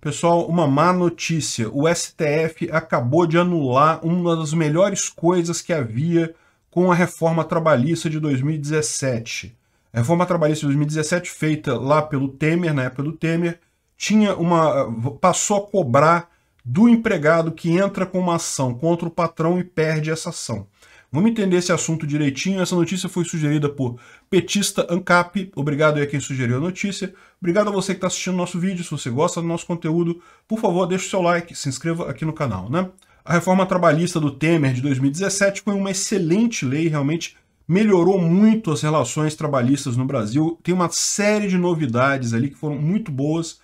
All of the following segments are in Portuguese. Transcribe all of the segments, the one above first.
Pessoal, uma má notícia. O STF acabou de anular uma das melhores coisas que havia com a reforma trabalhista de 2017. A reforma trabalhista de 2017, feita lá pelo Temer, na época do Temer, tinha uma passou a cobrar do empregado que entra com uma ação contra o patrão e perde essa ação. Vamos entender esse assunto direitinho. Essa notícia foi sugerida por Petista Ancap. Obrigado aí a quem sugeriu a notícia. Obrigado a você que está assistindo nosso vídeo. Se você gosta do nosso conteúdo, por favor, deixe o seu like, se inscreva aqui no canal, né? A reforma trabalhista do Temer de 2017 foi uma excelente lei, realmente melhorou muito as relações trabalhistas no Brasil. Tem uma série de novidades ali que foram muito boas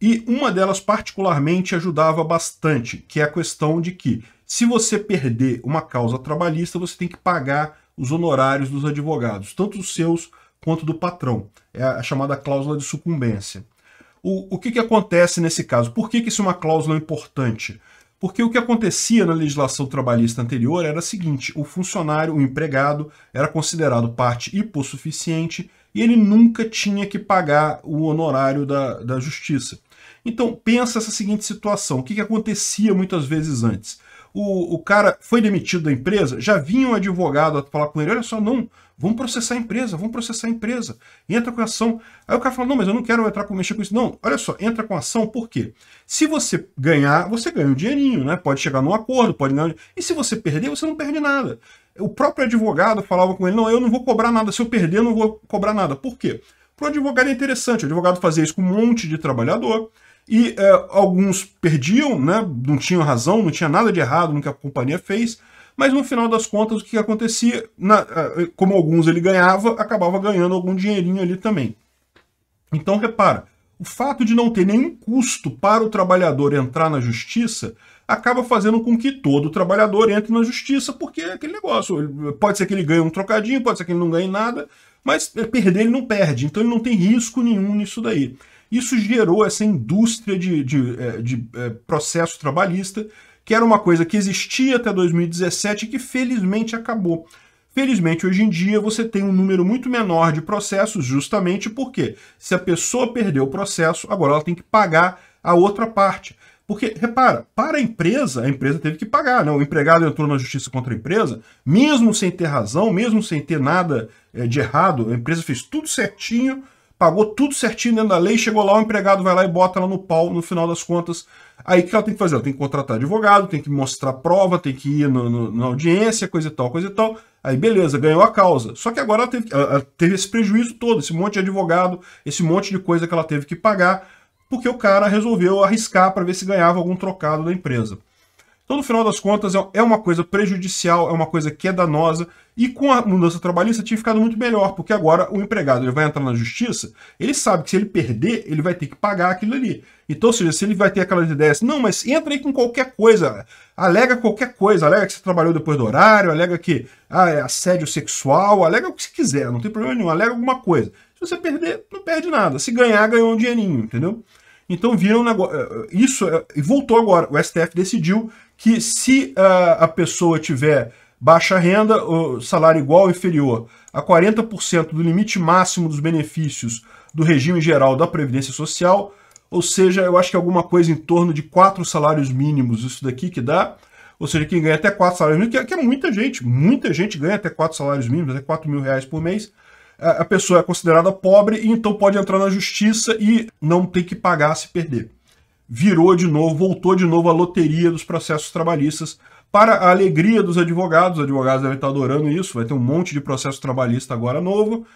e uma delas particularmente ajudava bastante, que é a questão de que se você perder uma causa trabalhista, você tem que pagar os honorários dos advogados, tanto os seus quanto do patrão. É a chamada cláusula de sucumbência. O, o que, que acontece nesse caso? Por que, que isso é uma cláusula importante? Porque o que acontecia na legislação trabalhista anterior era o seguinte: o funcionário, o empregado, era considerado parte hipossuficiente e ele nunca tinha que pagar o honorário da, da justiça. Então, pensa essa seguinte situação: o que, que acontecia muitas vezes antes? o, o cara foi demitido da empresa, já vinha um advogado a falar com ele, olha só, não, vamos processar a empresa, vamos processar a empresa, entra com ação. Aí o cara fala, não, mas eu não quero entrar com mexer com isso. Não, olha só, entra com ação, por quê? Se você ganhar, você ganha um dinheirinho, né? Pode chegar num acordo, pode ganhar. E se você perder, você não perde nada. O próprio advogado falava com ele, não, eu não vou cobrar nada, se eu perder, eu não vou cobrar nada. Por quê? Para o advogado é interessante, o advogado fazia isso com um monte de trabalhador, e é, alguns perdiam, né? não tinham razão, não tinha nada de errado no que a companhia fez, mas no final das contas o que acontecia, na, é, é, como alguns ele ganhava, acabava ganhando algum dinheirinho ali também. Então repara, o fato de não ter nenhum custo para o trabalhador entrar na justiça acaba fazendo com que todo trabalhador entre na justiça, porque é aquele negócio, pode ser que ele ganhe um trocadinho, pode ser que ele não ganhe nada, mas perder ele não perde, então ele não tem risco nenhum nisso daí. Isso gerou essa indústria de, de, de, é, de é, processo trabalhista, que era uma coisa que existia até 2017 e que felizmente acabou. Felizmente, hoje em dia, você tem um número muito menor de processos, justamente porque se a pessoa perdeu o processo, agora ela tem que pagar a outra parte. Porque, repara, para a empresa, a empresa teve que pagar, né? O empregado entrou na justiça contra a empresa, mesmo sem ter razão, mesmo sem ter nada é, de errado, a empresa fez tudo certinho, pagou tudo certinho dentro da lei, chegou lá, o empregado vai lá e bota ela no pau, no final das contas. Aí o que ela tem que fazer? Ela tem que contratar advogado, tem que mostrar prova, tem que ir no, no, na audiência, coisa e tal, coisa e tal. Aí beleza, ganhou a causa. Só que agora ela teve, ela teve esse prejuízo todo, esse monte de advogado, esse monte de coisa que ela teve que pagar, porque o cara resolveu arriscar para ver se ganhava algum trocado da empresa. Então, no final das contas, é, é uma coisa prejudicial, é uma coisa que é danosa. E com a mudança trabalhista tinha ficado muito melhor, porque agora o empregado ele vai entrar na justiça, ele sabe que se ele perder, ele vai ter que pagar aquilo ali. Então, ou seja, se ele vai ter aquelas ideias, não, mas entra aí com qualquer coisa, alega qualquer coisa, alega que você trabalhou depois do horário, alega que ah, é assédio sexual, alega o que você quiser, não tem problema nenhum, alega alguma coisa. Se você perder, não perde nada. Se ganhar, ganhou um dinheirinho, entendeu? Então viram eh, eh, Isso eh, e voltou agora. O STF decidiu que se a, pessoa tiver baixa renda, o salário igual ou inferior a 40% do limite máximo dos benefícios do regime geral da Previdência Social, ou seja, eu acho que alguma coisa em torno de quatro salários mínimos, isso daqui que dá. Ou seja, quem ganha até quatro salários mínimos, que é, é muita gente, muita gente ganha até quatro salários mínimos, até 4 mil reais por mês a pessoa é considerada pobre e então pode entrar na justiça e não tem que pagar se perder. Virou de novo, voltou de novo a loteria dos processos trabalhistas para a alegria dos advogados. Os advogados devem estar adorando isso, vai ter um monte de processo trabalhista agora novo.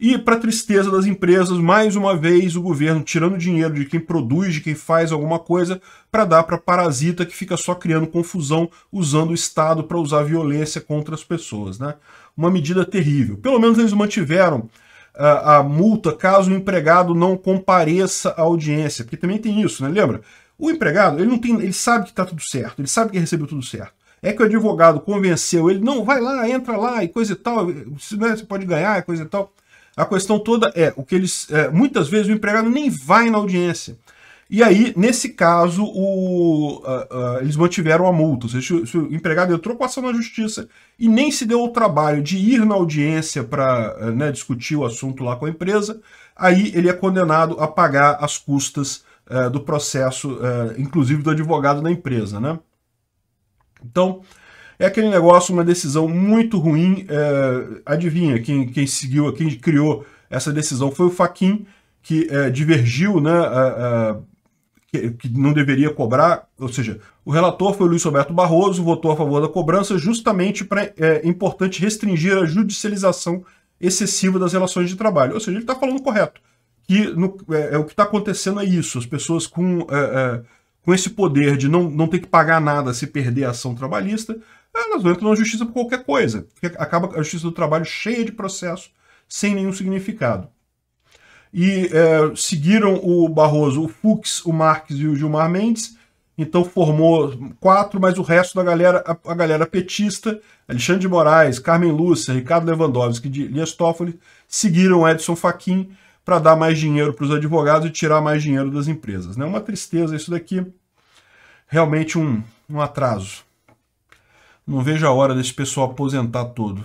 E para tristeza das empresas, mais uma vez o governo tirando dinheiro de quem produz, de quem faz alguma coisa, para dar para parasita que fica só criando confusão, usando o Estado para usar violência contra as pessoas, né? uma medida terrível. Pelo menos eles mantiveram a, ah, a, multa caso o empregado não compareça à audiência, porque também tem isso, né? Lembra? O empregado, ele não tem, ele sabe que está tudo certo, ele sabe que recebeu tudo certo. É que o advogado convenceu ele, não, vai lá, entra lá e coisa e tal, né, você pode ganhar, coisa e tal. A questão toda é o que eles. É, muitas vezes o empregado nem vai na audiência. E aí, nesse caso, o, uh, uh, eles mantiveram a multa. Ou seja, se o empregado entrou com ação na justiça e nem se deu o trabalho de ir na audiência para uh, eh, né, discutir o assunto lá com a empresa, aí ele é condenado a pagar as custas eh, do processo, eh, inclusive do advogado da empresa. Né? Então, é aquele negócio, uma decisão muito ruim. adivinha, quem, quem seguiu, quem criou essa decisão foi o Faquin que divergiu né, a que, que não deveria cobrar, ou seja, o relator foi o Luiz Roberto Barroso, votou a favor da cobrança justamente para é, é importante restringir a judicialização excessiva das relações de trabalho. Ou seja, ele está falando correto. Que no, é, é, o que está acontecendo é isso, as pessoas com, é, é, com esse poder de não, não ter que pagar nada se perder a ação trabalhista, elas não entram na justiça por qualquer coisa. Porque acaba a justiça do trabalho cheia de processo sem nenhum significado e é, seguiram o Barroso, o Fux, o Marques e o Gilmar Mendes. Então formou quatro, mas o resto da galera, a, a galera petista, Alexandre de Moraes, Carmen Lúcia, Ricardo Lewandowski e Dias Toffoli, seguiram Edson Fachin para dar mais dinheiro para os advogados e tirar mais dinheiro das empresas. É né? uma tristeza isso daqui, realmente um, um atraso. Não vejo a hora desse pessoal aposentar todo.